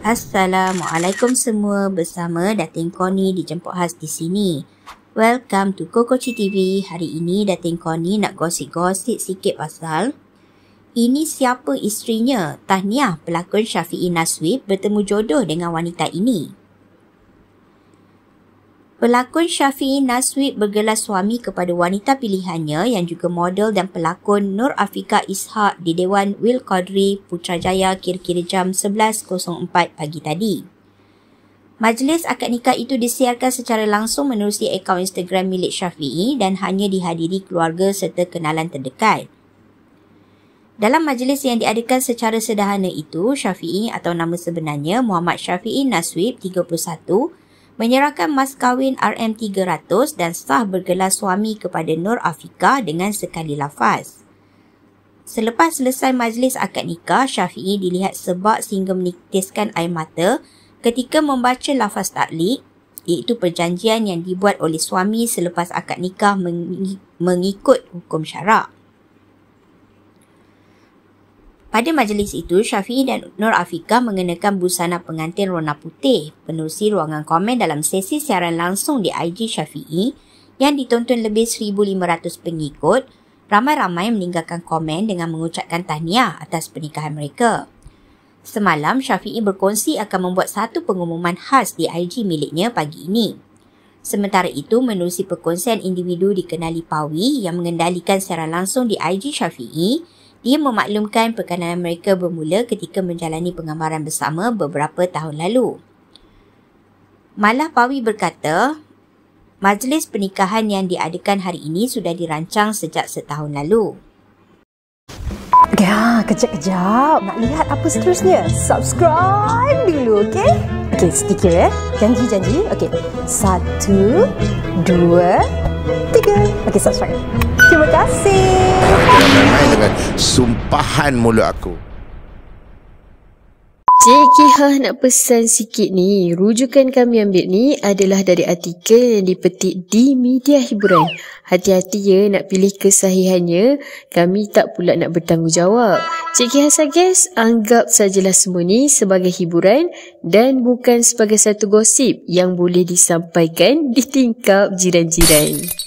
Assalamualaikum semua bersama Dating Koni dijemput has di sini. Welcome to Kokochi TV. Hari ini Dating Koni nak gosip-gosip sikit pasal ini siapa isterinya? Tahniah pelakon Syafiq Naswib bertemu jodoh dengan wanita ini. Pelakon Syafi'i Naswi bergelar suami kepada wanita pilihannya yang juga model dan pelakon Nur Afika Ishak di Dewan Wil Qadri Putrajaya kira-kira jam 11.04 pagi tadi. Majlis akad nikah itu disiarkan secara langsung menerusi akaun Instagram milik Syafi'i dan hanya dihadiri keluarga serta kenalan terdekat. Dalam majlis yang diadakan secara sederhana itu, Syafi'i atau nama sebenarnya Muhammad Syafi'i Naswib 31 menyerahkan mas kahwin RM300 dan sah bergelar suami kepada Nur Afika dengan sekali lafaz. Selepas selesai majlis akad nikah, Syafi'i dilihat sebab sehingga menitiskan air mata ketika membaca lafaz taklik, iaitu perjanjian yang dibuat oleh suami selepas akad nikah mengikut hukum syarak. Pada majlis itu, Syafi'i dan Nur Afiqah mengenakan busana pengantin warna putih, penerusi ruangan komen dalam sesi siaran langsung di IG Syafi'i yang ditonton lebih 1,500 pengikut, ramai-ramai meninggalkan komen dengan mengucapkan tahniah atas pernikahan mereka. Semalam, Syafi'i berkongsi akan membuat satu pengumuman khas di IG miliknya pagi ini. Sementara itu, menerusi perkongsian individu dikenali Pawi yang mengendalikan siaran langsung di IG Syafi'i dia memaklumkan perkenalan mereka bermula ketika menjalani pengamaran bersama beberapa tahun lalu. Malah Pawi berkata, majlis pernikahan yang diadakan hari ini sudah dirancang sejak setahun lalu. Ya, kejap-kejap. Nak lihat apa seterusnya? Subscribe dulu, okey? Okey, sedikit ya. Eh. Janji-janji. Okey, satu, dua, tiga. Okey, subscribe. Terima kasih. Jangan dengan sumpahan mulut aku. Kiha nak pesan sikit ni Rujukan kami ambil ni adalah dari artikel yang dipetik di media hiburan Hati-hati ya nak pilih kesahihannya Kami tak pula nak bertanggungjawab Cik Kiha sages, anggap sajalah semua ni sebagai hiburan Dan bukan sebagai satu gosip yang boleh disampaikan di tingkap jiran-jiran